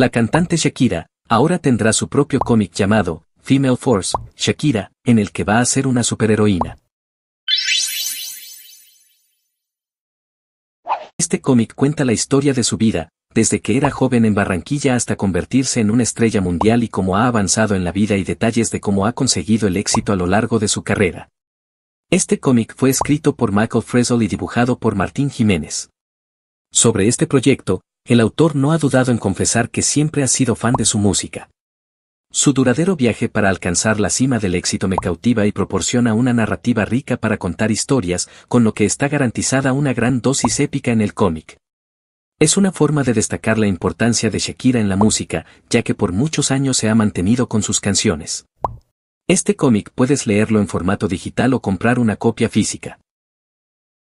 La cantante Shakira, ahora tendrá su propio cómic llamado, Female Force, Shakira, en el que va a ser una superheroína. Este cómic cuenta la historia de su vida, desde que era joven en Barranquilla hasta convertirse en una estrella mundial y cómo ha avanzado en la vida y detalles de cómo ha conseguido el éxito a lo largo de su carrera. Este cómic fue escrito por Michael Fresol y dibujado por Martín Jiménez. Sobre este proyecto, el autor no ha dudado en confesar que siempre ha sido fan de su música. Su duradero viaje para alcanzar la cima del éxito me cautiva y proporciona una narrativa rica para contar historias, con lo que está garantizada una gran dosis épica en el cómic. Es una forma de destacar la importancia de Shakira en la música, ya que por muchos años se ha mantenido con sus canciones. Este cómic puedes leerlo en formato digital o comprar una copia física.